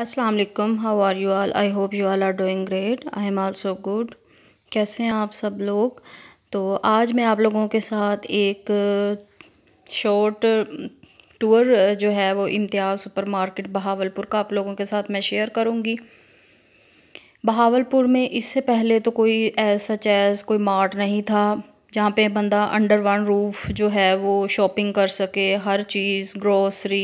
अस्सलाम वालेकुम how are you all I hope you all are doing great I am also good कैसे हैं आप सब लोग तो आज मैं आप लोगों के साथ एक शॉर्ट टूर जो है वो इम्तियाज़ सुपरमार्केट बहावलपुर का आप लोगों के साथ मैं शेयर करूँगी बहावलपुर में इससे पहले तो कोई ऐसा चैज़ कोई मार्ट नहीं था जहाँ पे बंदा अंडर वन रूफ जो है वो शॉपिंग कर सके हर चीज़ grocery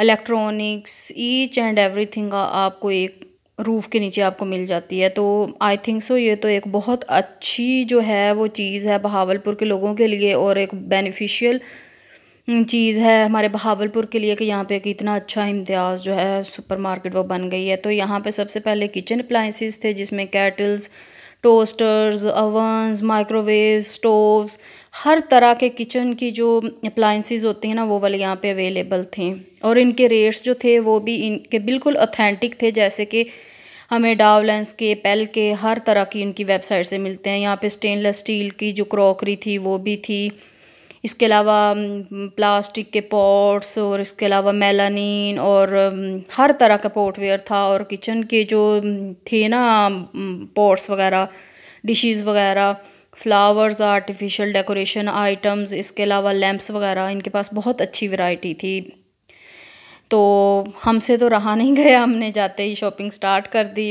electronics each and everything आपको एक रूफ़ के नीचे आपको मिल जाती है तो आई थिंक सो ये तो एक बहुत अच्छी जो है वो चीज़ है बहावलपुर के लोगों के लिए और एक बेनिफिशियल चीज़ है हमारे बहावलपुर के लिए कि यहाँ पे इतना अच्छा इम्तियाज़ जो है सुपरमार्केट वो बन गई है तो यहाँ पे सबसे पहले किचन अप्लाइंसिस थे जिसमें kettles toasters ovens microwave stoves हर तरह के किचन की जो अप्लाइंस होती हैं ना वो वाले यहाँ पे अवेलेबल थे और इनके रेट्स जो थे वो भी इनके बिल्कुल ऑथेंटिक थे जैसे कि हमें डावलेंस के पेल के हर तरह की इनकी वेबसाइट से मिलते हैं यहाँ पे स्टेनलेस स्टील की जो क्रॉकरी थी वो भी थी इसके अलावा प्लास्टिक के पॉट्स और इसके अलावा मेलानिन और हर तरह का पोर्टवेयर था और किचन के जो थे ना पॉट्स वगैरह डिशेस वगैरह फ्लावर्स आर्टिफिशियल डेकोरेशन आइटम्स इसके अलावा लैंप्स वगैरह इनके पास बहुत अच्छी वैरायटी थी तो हमसे तो रहा नहीं गया हमने जाते ही शॉपिंग स्टार्ट कर दी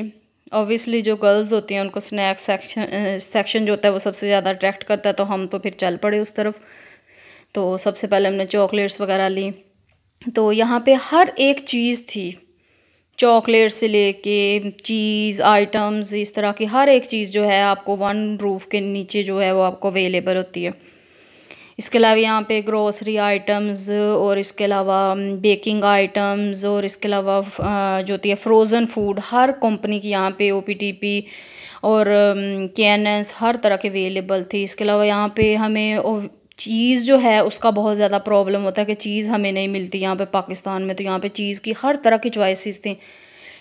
ऑब्वियसली जो गर्ल्स होती हैं उनको स्नैक्स सेक्शन सेक्शन जो होता है वो सबसे ज़्यादा अट्रैक्ट करता है तो हम तो फिर चल पड़े उस तरफ तो सबसे पहले हमने चॉकलेट्स वगैरह ली तो यहाँ पे हर एक चीज़ थी चॉकलेट से लेके चीज़ आइटम्स इस तरह की हर एक चीज़ जो है आपको वन रूफ़ के नीचे जो है वो आपको अवेलेबल होती है इसके अलावा यहाँ पे ग्रोसरी आइटम्स और इसके अलावा बेकिंग um, आइटम्स और इसके अलावा uh, जो होती है फ्रोज़न फूड हर कंपनी की यहाँ पे ओ पी टी पी और के एन एस हर तरह के अवेलेबल थी इसके अलावा यहाँ पे हमें चीज़ जो है उसका बहुत ज़्यादा प्रॉब्लम होता है कि चीज़ हमें नहीं मिलती यहाँ पे पाकिस्तान में तो यहाँ पे चीज़ की हर तरह की चॉइसेस थी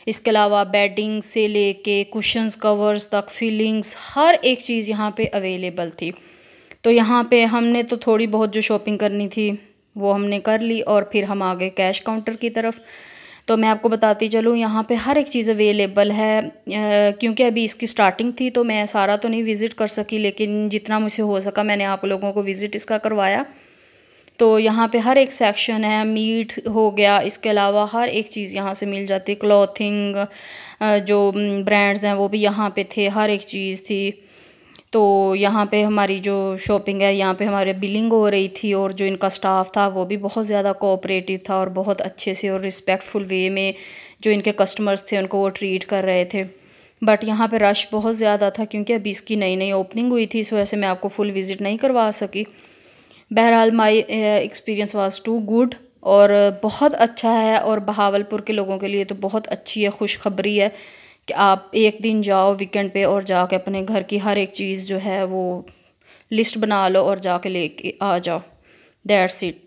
इसके अलावा बेडिंग से लेके कुशंस कवर्स तक फीलिंग्स हर एक चीज़ यहाँ पे अवेलेबल थी तो यहाँ पे हमने तो थोड़ी बहुत जो शॉपिंग करनी थी वो हमने कर ली और फिर हम आ गए कैश काउंटर की तरफ तो मैं आपको बताती चलूँ यहाँ पे हर एक चीज़ अवेलेबल है क्योंकि अभी इसकी स्टार्टिंग थी तो मैं सारा तो नहीं विज़िट कर सकी लेकिन जितना मुझसे हो सका मैंने आप लोगों को विज़िट इसका करवाया तो यहाँ पे हर एक सेक्शन है मीट हो गया इसके अलावा हर एक चीज़ यहाँ से मिल जाती क्लॉथिंग जो ब्रांड्स हैं वो भी यहाँ पे थे हर एक चीज़ थी तो यहाँ पे हमारी जो शॉपिंग है यहाँ पे हमारे बिलिंग हो रही थी और जो इनका स्टाफ था वो भी बहुत ज़्यादा कोऑपरेटिव था और बहुत अच्छे से और रिस्पेक्टफुल वे में जो इनके कस्टमर्स थे उनको वो ट्रीट कर रहे थे बट यहाँ पे रश बहुत ज़्यादा था क्योंकि अभी इसकी नई नई ओपनिंग हुई थी इस वजह से मैं आपको फुल विज़िट नहीं करवा सकी बहरहाल my experience was too good और बहुत अच्छा है और बहावलपुर के लोगों के लिए तो बहुत अच्छी है खुशखबरी है कि आप एक दिन जाओ वीकेंड पे और जाके अपने घर की हर एक चीज़ जो है वो लिस्ट बना लो और जाके लेके आ जाओ दैट्स इट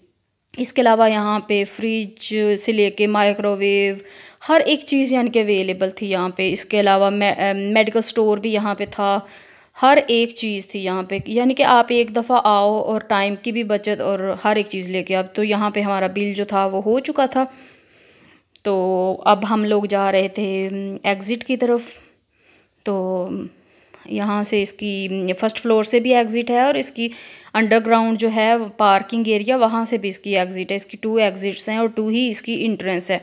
इसके अलावा यहाँ पे फ्रिज से लेके माइक्रोवेव हर एक चीज़ यानी कि अवेलेबल थी यहाँ पे इसके अलावा मे, मेडिकल स्टोर भी यहाँ पे था हर एक चीज़ थी यहाँ पे यानी कि आप एक दफ़ा आओ और टाइम की भी बचत और हर एक चीज़ लेके आप तो यहाँ पे हमारा बिल जो था वो हो चुका था तो अब हम लोग जा रहे थे एग्ज़िट की तरफ तो यहाँ से इसकी फ़र्स्ट फ्लोर से भी एग्ज़िट है और इसकी अंडरग्राउंड जो है पार्किंग एरिया वहाँ से भी इसकी एग्ज़िट है इसकी टू एग्ज़िट्स हैं और टू ही इसकी इंट्रेंस है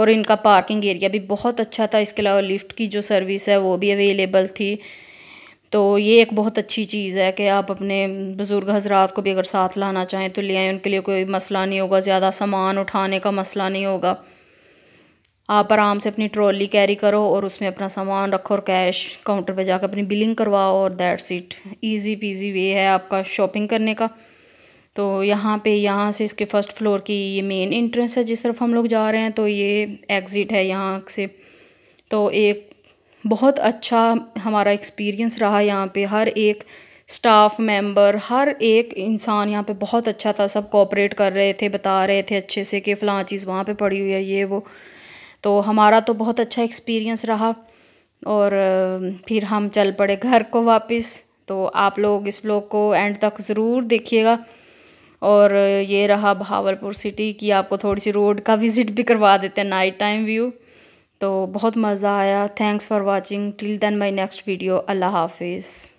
और इनका पार्किंग एरिया भी बहुत अच्छा था इसके अलावा लिफ्ट की जो सर्विस है वो भी अवेलेबल थी तो ये एक बहुत अच्छी चीज़ है कि आप अपने बुज़ुर्ग हजरात को भी अगर साथ लाना चाहें तो ले आएँ उनके लिए कोई मसला नहीं होगा ज़्यादा सामान उठाने का मसला नहीं होगा आप आराम से अपनी ट्रॉली कैरी करो और उसमें अपना सामान रखो और कैश काउंटर पे जाकर अपनी बिलिंग करवाओ और that's it easy peasy way है आपका शॉपिंग करने का तो यहाँ पे यहाँ से इसके फर्स्ट फ्लोर की ये मेन इंट्रेंस है जिस तरफ हम लोग जा रहे हैं तो ये एग्ज़िट है यहाँ से तो एक बहुत अच्छा हमारा एक्सपीरियंस रहा यहाँ पे हर एक स्टाफ मेंबर हर एक इंसान यहाँ पे बहुत अच्छा था सब कोऑपरेट कर रहे थे बता रहे थे अच्छे से कि फ़लाँ चीज़ वहाँ पे पड़ी हुई है ये वो तो हमारा तो बहुत अच्छा एक्सपीरियंस रहा और फिर हम चल पड़े घर को वापस तो आप लोग इस व्लॉग को एंड तक ज़रूर देखिएगा और ये रहा भावलपुर सिटी की आपको थोड़ी सी रोड का विज़िट भी करवा देते हैं नाइट टाइम व्यू तो बहुत मज़ा आया thanks for watching till then my next video अल्लाह हाफिज़